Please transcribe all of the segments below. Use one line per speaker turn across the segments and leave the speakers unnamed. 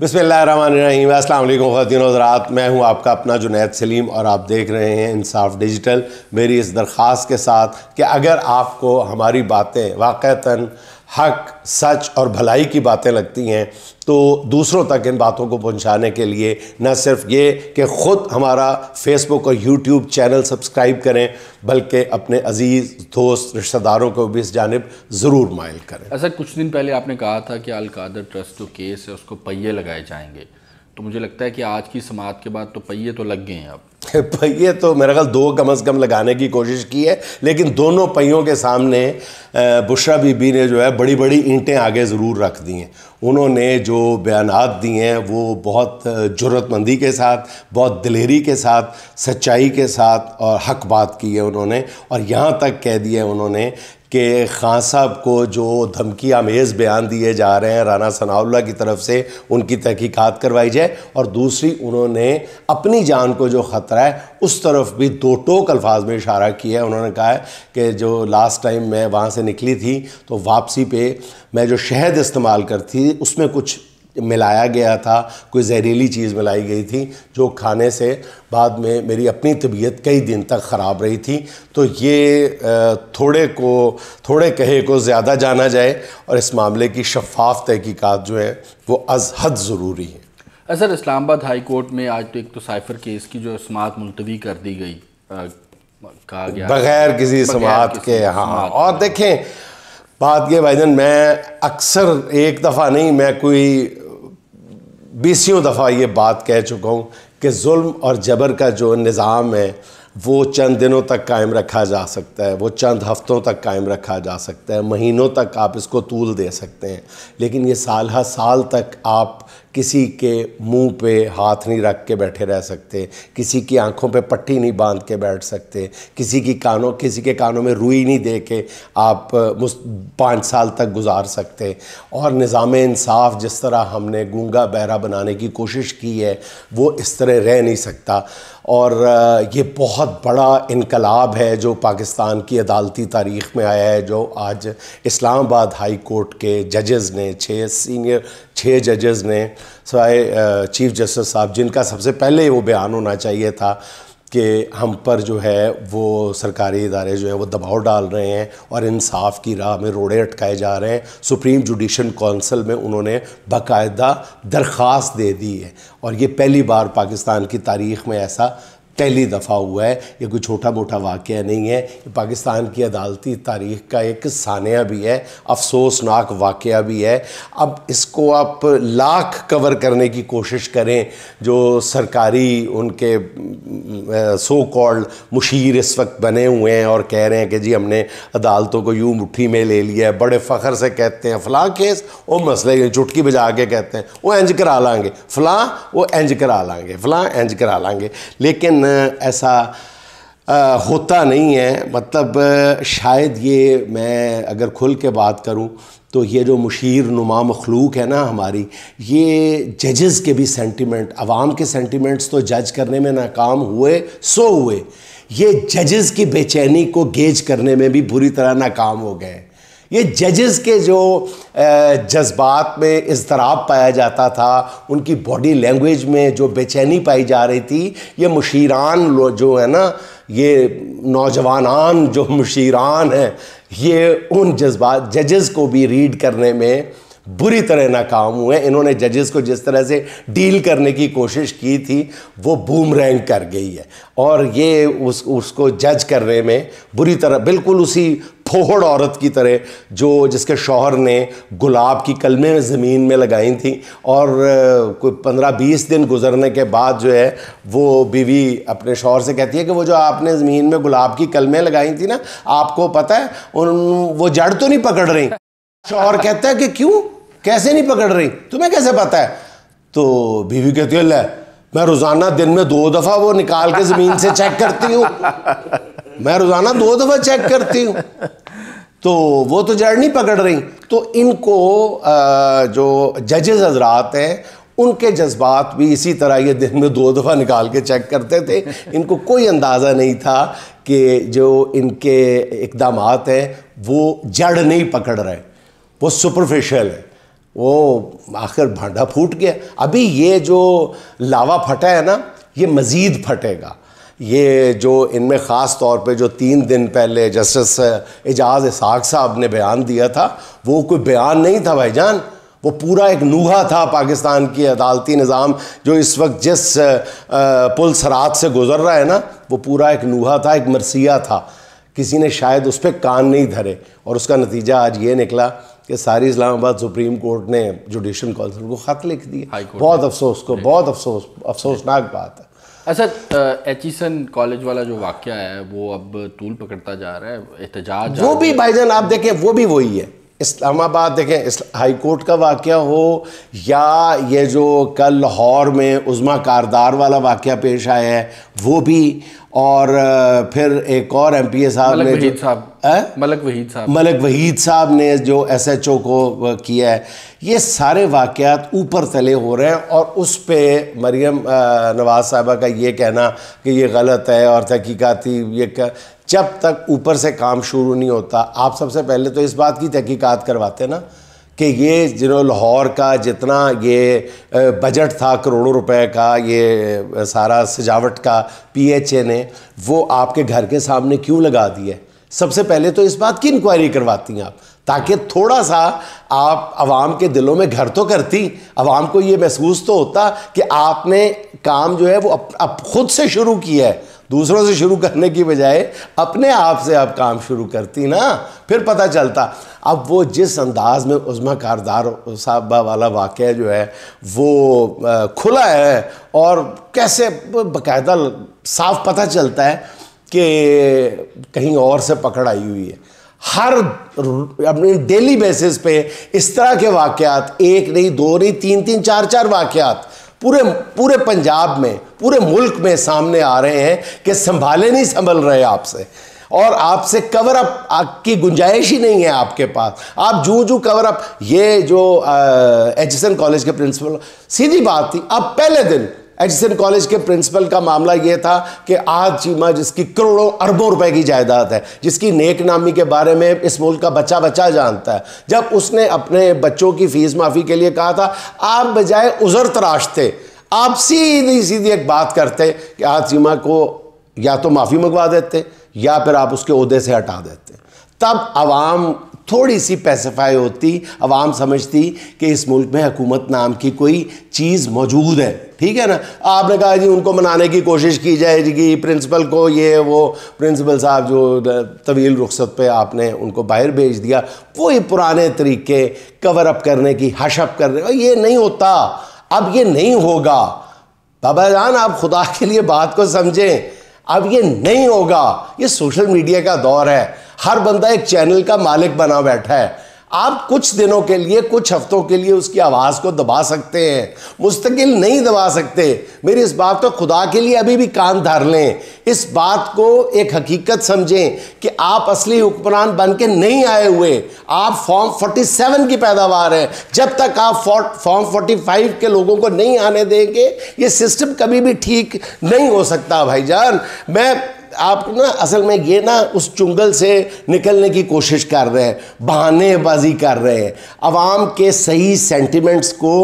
बसमीम अल्लाम ख़वान हज़रात मैं हूँ आपका अपना जुनैद सलीम और आप देख रहे हैं इंसाफ डिजिटल मेरी इस दरख्वास्त के साथ कि अगर आपको हमारी बातें वाक़ता हक सच और भलाई की बातें लगती हैं तो दूसरों तक इन बातों को पहुंचाने के लिए न सिर्फ ये कि ख़ुद हमारा फेसबुक और यूट्यूब चैनल सब्सक्राइब करें बल्कि अपने अजीज़ दोस्त रिश्तेदारों को भी इस जानब ज़रूर मायल करें
ऐसा कुछ दिन पहले आपने कहा था कि अलकादर ट्रस्ट जो केस है उसको पहिए लगाए जाएंगे तो मुझे लगता है कि आज की समाप्त के बाद तो पहिए
तो लग गए हैं अब पहिए तो मेरा ख्याल दो कम अज़ कम लगाने की कोशिश की है लेकिन दोनों पहियों के सामने बुशरा बीबी ने जो है बड़ी बड़ी ईंटें आगे ज़रूर रख दी हैं उन्होंने जो बयान दिए हैं वो बहुत जरूरतमंदी के साथ बहुत दिलेरी के साथ सच्चाई के साथ और हक बात की है उन्होंने और यहाँ तक कह दिया है उन्होंने कि खान साहब को जो धमकी आमेज़ बयान दिए जा रहे हैं राना सनाउल्ला की तरफ से उनकी तहकीकात करवाई जाए और दूसरी उन्होंने अपनी जान को जो ख़तरा है उस तरफ भी दो टोक अल्फाज में इशारा किया है उन्होंने कहा है कि जो लास्ट टाइम मैं वहाँ से निकली थी तो वापसी पे मैं जो शहद इस्तेमाल करती उसमें कुछ मिलाया गया था कोई जहरीली चीज़ मिलाई गई थी जो खाने से बाद में मेरी अपनी तबीयत कई दिन तक ख़राब रही थी तो ये थोड़े को थोड़े कहे को ज़्यादा जाना जाए और इस मामले की शफाफ तहकीकात जो है वो अज हद ज़रूरी है
असर इस्लामाबाद हाई कोर्ट में आज तो एक तो साइफर केस की जो समात मुलतवी कर दी गई कहा गया बगैर किसी समात के हाँ
और देखें बात ये भाईजन मैं अक्सर एक दफ़ा नहीं मैं कोई बीसियों दफ़ा ये बात कह चुका हूँ कि जुल्म और जबर का जो निज़ाम है वो चंद दिनों तक कायम रखा जा सकता है वो चंद हफ्तों तक कायम रखा जा सकता है महीनों तक आप इसको तूल दे सकते हैं लेकिन ये साल हर साल तक आप किसी के मुंह पे हाथ नहीं रख के बैठे रह सकते किसी की आंखों पे पट्टी नहीं बांध के बैठ सकते किसी की कानों किसी के कानों में रुई नहीं दे के आप पाँच साल तक गुजार सकते और निज़ाम इंसाफ जिस तरह हमने गूंगा बहरा बनाने की कोशिश की है वो इस तरह तरह रह नहीं सकता और ये बहुत बड़ा इनकलाब है जो पाकिस्तान की अदालती तारीख में आया है जो आज इस्लामाबाद हाई कोर्ट के जजेस ने छः सीनियर छः जजेस ने सवाए चीफ जस्टिस साहब जिनका सबसे पहले वो बयान होना चाहिए था कि हम पर जो है वो सरकारी इदारे जो है वो दबाव डाल रहे हैं और इंसाफ की राह में रोड़े अटकाए जा रहे हैं सुप्रीम जुडिशल कौंसिल में उन्होंने बाकायदा दरख्वास्त दे दी है और ये पहली बार पाकिस्तान की तारीख में ऐसा पहली दफ़ा हुआ है ये कोई छोटा मोटा वाक़ नहीं है ये पाकिस्तान की अदालती तारीख का एक सानिया भी है अफसोसनाक वाक़ भी है अब इसको आप लाख कवर करने की कोशिश करें जो सरकारी उनके सो कॉल्ड मुशीर इस वक्त बने हुए हैं और कह रहे हैं कि जी हमने अदालतों को यूँ मुट्ठी में ले लिया है बड़े फ़ख्र से कहते हैं फ़लाँ केस वो मसले चुटकी बजा के कहते हैं वो इंज करा लाँगे फ़लाँ वो इंज करा लाँगे फ़लाँ इंज करा लाँगे लेकिन ऐसा आ, होता नहीं है मतलब शायद ये मैं अगर खुल के बात करूं तो ये जो मुशीर नुमा मखलूक है ना हमारी ये जजेस के भी सेंटिमेंट आवाम के सेंटिमेंट्स तो जज करने में नाकाम हुए सो हुए ये जजेस की बेचैनी को गेज करने में भी बुरी तरह नाकाम हो गए ये जजेस के जो जज्बात में इजतराब पाया जाता था उनकी बॉडी लैंग्वेज में जो बेचैनी पाई जा रही थी ये मुशीरान जो है ना ये नौजवानान जो मुशीरान हैं ये उन जज्बात जजेस को भी रीड करने में बुरी तरह नाकाम हुए इन्होंने जजेस को जिस तरह से डील करने की कोशिश की थी वो बूम रैंक कर गई है और ये उस उसको जज करने में बुरी तरह बिल्कुल उसी फोहड़ औरत की तरह जो जिसके शौहर ने गुलाब की कलमें ज़मीन में लगाई थी और कोई पंद्रह बीस दिन गुजरने के बाद जो है वो बीवी अपने शौहर से कहती है कि वो जो आपने ज़मीन में गुलाब की कलमें लगाई थी ना आपको पता है उन वो जड़ तो नहीं पकड़ रही शौहर कहता है कि क्यों कैसे नहीं पकड़ रही तुम्हें कैसे पता है तो बीवी कहती है मैं रोजाना दिन में दो दफा वो निकाल के जमीन से चेक करती हूँ मैं रोजाना दो दफा चेक करती हूँ तो वो तो जड़ नहीं पकड़ रही तो इनको जो जजेस हजरात हैं उनके जज्बात भी इसी तरह ये दिन में दो दफ़ा निकाल के चेक करते थे इनको कोई अंदाज़ा नहीं था कि जो इनके इकदाम हैं वो जड़ नहीं पकड़ रहे वो सुपरफिशल है वो आखिर भांडा फूट गया अभी ये जो लावा फटा है ना ये मज़ीद फटेगा ये जो इनमें ख़ास तौर पे जो तीन दिन पहले जस्टिस एजाज इसाक साहब ने बयान दिया था वो कोई बयान नहीं था भाईजान वो पूरा एक नूहा था पाकिस्तान की अदालती निज़ाम जो इस वक्त जिस पुल सरात से गुज़र रहा है ना वो पूरा एक नूहा था एक मरसिया था किसी ने शायद उस पर कान नहीं धरे और उसका नतीजा आज ये निकला कि सारी इस्लामाबाद सुप्रीम कोर्ट ने जुडिशल काउंसिल को ख़त लिख दिया बहुत अफसोस को बहुत अफसोस अफसोसनाक बात
है अच्छा एचिसन कॉलेज वाला जो वाक्य है वो अब तूल पकड़ता जा रहा है एहतजाज वो भी
भाईजान आप देखें वो भी वही है इस्लामाबाद देखें हाई कोर्ट का वाक़ हो या ये जो कल लाहौर में उज़मा कारदार वाला वाक़ पेश आया है वो भी और फिर एक और एम पी ए साहब ने वहीद साहब
मलक वहीद साहब मलक
वहीद साहब ने जो एस एच ओ को किया है ये सारे वाक़ात ऊपर तले हो रहे हैं और उस पर मरियम नवाज़ साहबा का ये कहना कि ये गलत है और तहकीकती ये कर, जब तक ऊपर से काम शुरू नहीं होता आप सबसे पहले तो इस बात की तहकीकात करवाते ना कि ये जिन्हों लाहौर का जितना ये बजट था करोड़ों रुपए का ये सारा सजावट का पीएचए ने वो आपके घर के सामने क्यों लगा दिए सबसे पहले तो इस बात की इंक्वायरी करवाती हैं आप ताकि थोड़ा सा आप आवाम के दिलों में घर तो करती आवाम को ये महसूस तो होता कि आपने काम जो है वो अप, अप खुद से शुरू किया है दूसरों से शुरू करने की बजाय अपने आप से आप काम शुरू करती ना फिर पता चलता अब वो जिस अंदाज में उज़मा कारदार साहबा वाला वाक़ जो है वो खुला है और कैसे बाकायदा साफ पता चलता है कि कहीं और से पकड़ आई हुई है हर अपने डेली बेसिस पे इस तरह के वाक्यात एक नहीं दो नहीं तीन तीन चार चार वाक्यात पूरे पूरे पंजाब में पूरे मुल्क में सामने आ रहे हैं कि संभाले नहीं संभल रहे आपसे और आपसे कवर अप की गुंजाइश ही नहीं है आपके पास आप जू जू कवर अप ये जो एजिसन कॉलेज के प्रिंसिपल सीधी बात थी अब पहले दिन एडिसन कॉलेज के प्रिंसिपल का मामला यह था कि आज चीमा जिसकी करोड़ों अरबों रुपए की जायदाद है जिसकी नेक नामी के बारे में इस मुल्क का बच्चा बच्चा जानता है जब उसने अपने बच्चों की फीस माफ़ी के लिए कहा था आप बजाय उज़र तराशते आप सीधी सीधी एक बात करते कि आज चीमा को या तो माफ़ी मंगवा देते या फिर आप उसके अहदे से हटा देते तब आवाम थोड़ी सी पैसिफाई होती आवाम समझती कि इस मुल्क में हुकूमत नाम की कोई चीज़ मौजूद है ठीक है ना आपने कहा जी उनको मनाने की कोशिश की जाएगी प्रिंसिपल को ये वो प्रिंसिपल साहब जो तवील रुख्सत पे आपने उनको बाहर भेज दिया वही पुराने तरीके कवर अप करने की हशअप करने ये नहीं होता अब ये नहीं होगा बाबा जान आप खुदा के लिए बात को समझें अब ये नहीं होगा ये सोशल मीडिया का दौर है हर बंदा एक चैनल का मालिक बना बैठा है आप कुछ दिनों के लिए कुछ हफ्तों के लिए उसकी आवाज़ को दबा सकते हैं मुस्तकिल नहीं दबा सकते मेरी इस बात को खुदा के लिए अभी भी कान धार लें इस बात को एक हकीकत समझें कि आप असली हुक्मरान बन के नहीं आए हुए आप फॉर्म 47 की पैदावार है जब तक आप फॉर्म 45 के लोगों को नहीं आने देंगे ये सिस्टम कभी भी ठीक नहीं हो सकता भाईजान मैं आप ना असल में ये ना उस चुंगल से निकलने की कोशिश कर रहे हैं बहानेबाजी कर रहे हैं आवाम के सही सेंटिमेंट्स को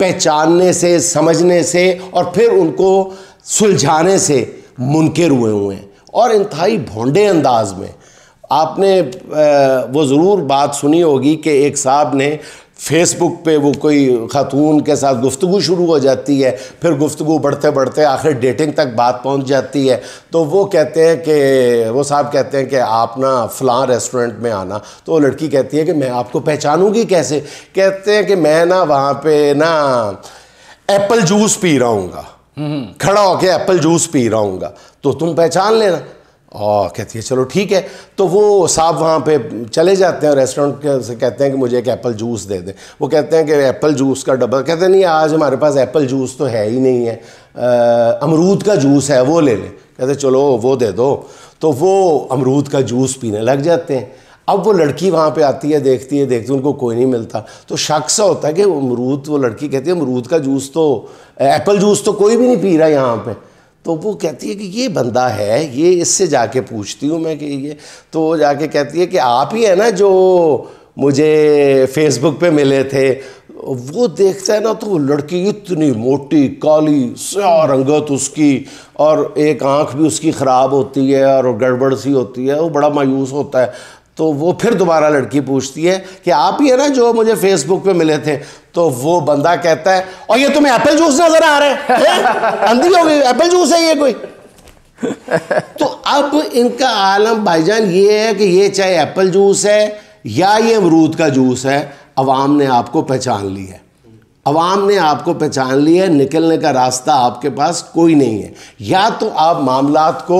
पहचानने से समझने से और फिर उनको सुलझाने से मुनकर हुए हुए हैं और इंतहाई भोंडे अंदाज में आपने वो ज़रूर बात सुनी होगी कि एक साहब ने फेसबुक पे वो कोई ख़ातून के साथ गुफ्तु शुरू हो जाती है फिर गुफ्तु बढ़ते बढ़ते आखिर डेटिंग तक बात पहुंच जाती है तो वो कहते हैं कि वो साहब कहते हैं कि आप ना फ़लाँ रेस्टोरेंट में आना तो वो लड़की कहती है कि मैं आपको पहचानूंगी कैसे कहते हैं कि मैं ना वहाँ पे ना एप्पल जूस पी रहा हूँ हम्म। खड़ा होके एप्पल जूस पी रहा हूँ तो तुम पहचान लेना और कहती है चलो ठीक है तो वो साहब वहाँ पे चले जाते हैं रेस्टोरेंट से कहते हैं कि मुझे एक एप्पल जूस दे दें वो कहते हैं कि एप्पल जूस का डब्बा कहते हैं नहीं आज हमारे पास एप्पल जूस तो है ही नहीं है अमरूद का जूस है वो ले लें कहते चलो वो दे दो तो वो अमरूद का जूस पीने लग जाते हैं अब वो लड़की वहाँ पे आती है देखती है देखती है उनको कोई नहीं मिलता तो शक सा होता है कि अमरूद वो लड़की कहती है अमरूद का जूस तो एप्पल जूस तो कोई भी नहीं पी रहा यहाँ पर तो वो कहती है कि ये बंदा है ये इससे जाके पूछती हूँ मैं कि ये तो वो जाके कहती है कि आप ही है ना जो मुझे फेसबुक पे मिले थे वो देखता है ना तो लड़की इतनी मोटी काली स्या रंगत उसकी और एक आंख भी उसकी ख़राब होती है और गड़बड़ सी होती है वो बड़ा मायूस होता है तो वो फिर दोबारा लड़की पूछती है कि आप ही है ना जो मुझे फेसबुक पे मिले थे तो वो बंदा कहता है और ये तुम्हें एप्पल जूस नजर आ रहा है अंधी हो गई एप्पल जूस है ये कोई तो अब इनका आलम भाईजान ये है कि ये चाहे एप्पल जूस है या ये अमरूद का जूस है अवाम ने आपको पहचान ली है आवाम ने आपको पहचान लिया है निकलने का रास्ता आपके पास कोई नहीं है या तो आप मामला को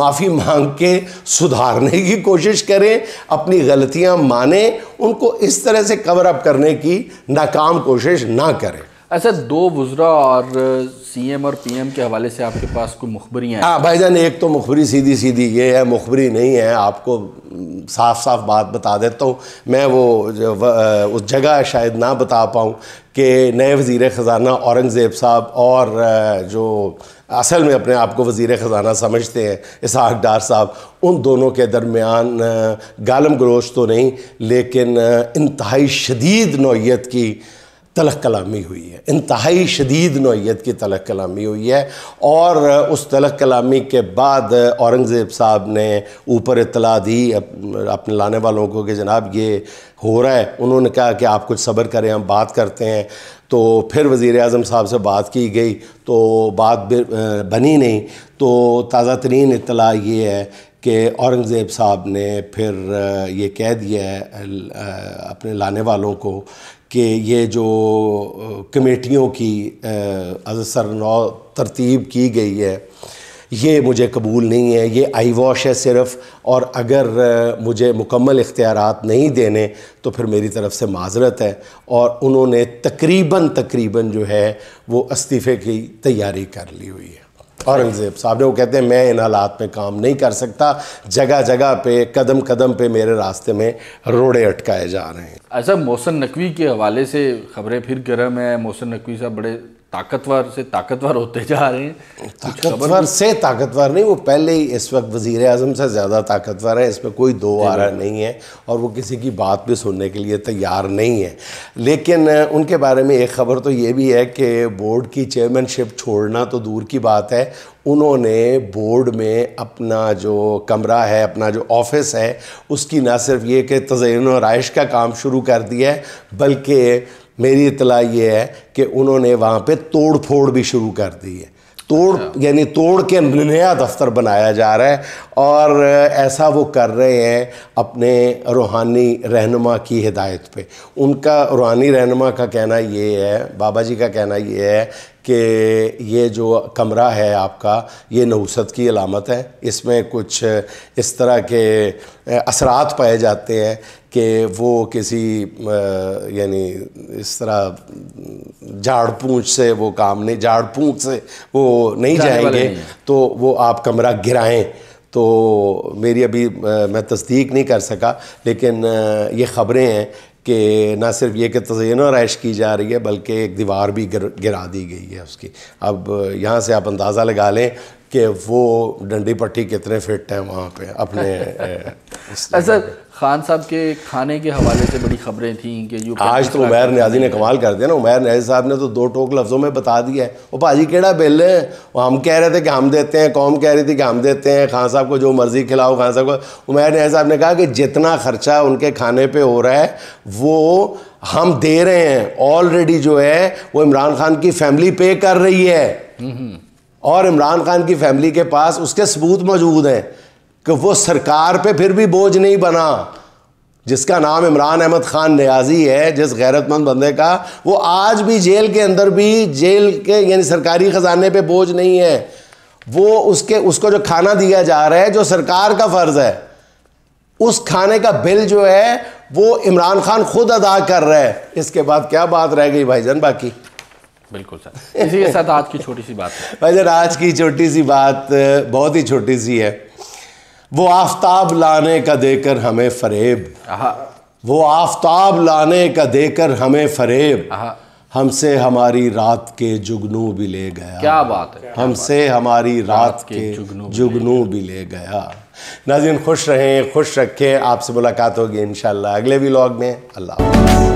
माफ़ी मांग के सुधारने की कोशिश करें अपनी गलतियां माने उनको इस तरह से कवर अप करने की नाकाम कोशिश ना करें
अच्छा दो वज्रा और सीएम और पीएम के हवाले से आपके पास कोई मुखबरी
हैं हाँ जान एक तो मुखबरी सीधी सीधी ये है मुखबरी नहीं है आपको साफ साफ बात बता देता हूँ मैं वो उस जगह शायद ना बता पाऊँ कि नए वज़ी ख़जाना औरंगज़ेब साहब और जो असल में अपने आप को वज़ी ख़जाना समझते हैं इसहाक डार साहब उन दोनों के दरमियान गालम गलोश तो नहीं लेकिन इंतहाई शदीद नौीयत की तलक कलामी हुई है इंतहाई शदीद नोयत की तलक कलामी हुई है और उस तलक कलामी के बाद औरंगज़ेब साहब ने ऊपर इतला दी अपने लाने वालों को कि जनाब ये हो रहा है उन्होंने कहा कि आप कुछ सब्र करें हम बात करते हैं तो फिर वज़ी अजम साहब से बात की गई तो बात बनी नहीं तो ताज़ा तरीन इतला ये है कि औरंगज़ेब साहब ने फिर ये कह दिया है अपने लाने वालों को कि ये जो कमेटियों की नौ तरतीब की गई है ये मुझे कबूल नहीं है ये आई वॉश है सिर्फ और अगर मुझे मुकम्मल इख्तियार नहीं देने तो फिर मेरी तरफ से माजरत है और उन्होंने तकरीबन तकरीबन जो है वो इस्तीफ़े की तैयारी कर ली हुई है औरंगज़ेब साहब ने वो कहते हैं मैं इन हालात में काम नहीं कर सकता जगह जगह पे कदम कदम पे मेरे रास्ते में रोड़े अटकाए जा रहे हैं
अच्छा मोहसन नकवी के हवाले से खबरें फिर गर्म है मोहसन नकवी साहब बड़े ताकतवर से ताकतवर होते जा रहे हैं ताकतवर से
ताकतवर नहीं वो पहले ही इस वक्त वजीर अजम से ज़्यादा ताकतवर है इसमें कोई दो आ रहा नहीं है और वो किसी की बात भी सुनने के लिए तैयार नहीं है लेकिन उनके बारे में एक खबर तो ये भी है कि बोर्ड की चेयरमैनशिप छोड़ना तो दूर की बात है उन्होंने बोर्ड में अपना जो कमरा है अपना जो ऑफिस है उसकी ना सिर्फ ये कि तजयन और आयश का काम शुरू कर दिया है बल्कि मेरी इतला ये है कि उन्होंने वहाँ पे तोड़ फोड़ भी शुरू कर दी है तोड़ अच्छा। यानी तोड़ के नया दफ्तर बनाया जा रहा है और ऐसा वो कर रहे हैं अपने रूहानी रहनुमा की हिदायत पे उनका रूहानी रहनुमा का कहना ये है बाबा जी का कहना ये है कि ये जो कमरा है आपका ये नहुसत की अलामत है इसमें कुछ इस तरह के असरात पाए जाते हैं कि वो किसी यानी इस तरह झाड़ पूँछ से वो काम नहीं झाड़ पूँछ से वो नहीं जाएंगे तो वो आप कमरा गिराएं तो मेरी अभी मैं तस्दीक नहीं कर सका लेकिन ये ख़बरें हैं कि ना सिर्फ ये कि तजयन और ऐश की जा रही है बल्कि एक दीवार भी गिर गिरा दी गई है उसकी अब यहाँ से आप अंदाज़ा लगा लें कि वो डंडी पट्टी कितने फिट हैं वहाँ पे अपने सर खान
साहब के खाने के हवाले से बड़ी खबरें थी कि यू आज तो उमैर न्याजी ने कमाल
कर दिया ना उमैर न्याजी साहब ने तो दो टोक लफ्ज़ों में बता दिया है वो भाजी केड़ा बिल है वो हम कह रहे थे कि हम देते हैं कौम कह रही थी कि हम देते हैं खान साहब को जो मर्ज़ी खिलाओ खान साहब को उमैर न्याजी साहब ने कहा कि जितना खर्चा उनके खाने पर हो रहा है वो हम दे रहे हैं ऑलरेडी जो है वो इमरान खान की फैमिली पे कर रही है हम्म, हम्म। और इमरान खान की फैमिली के पास उसके सबूत मौजूद हैं कि वो सरकार पे फिर भी बोझ नहीं बना जिसका नाम इमरान अहमद खान न्याजी है जिस गैरतमंद बंदे का वो आज भी जेल के अंदर भी जेल के यानी सरकारी ख़जाने पे बोझ नहीं है वो उसके उसको जो खाना दिया जा रहा है जो सरकार का फ़र्ज़ है उस खाने का बिल जो है वो इमरान खान खुद अदा कर रहा है इसके बाद क्या बात रह गई भाईजान बाकी बिल्कुल सर इसी के साथ
आज की छोटी सी बात
भाई सर आज की छोटी सी बात बहुत ही छोटी सी है वो आफ्ताब लाने का देकर हमें फरेब वो आफ्ताब लाने का देकर हमें फरेब हमसे हमारी रात के जुगनू भी ले गया क्या बात है हमसे हमारी रात के जुगनू भी ले गया नाजिन खुश रहें खुश रखें आपसे मुलाकात होगी इन अगले भी लॉग में अल्लाह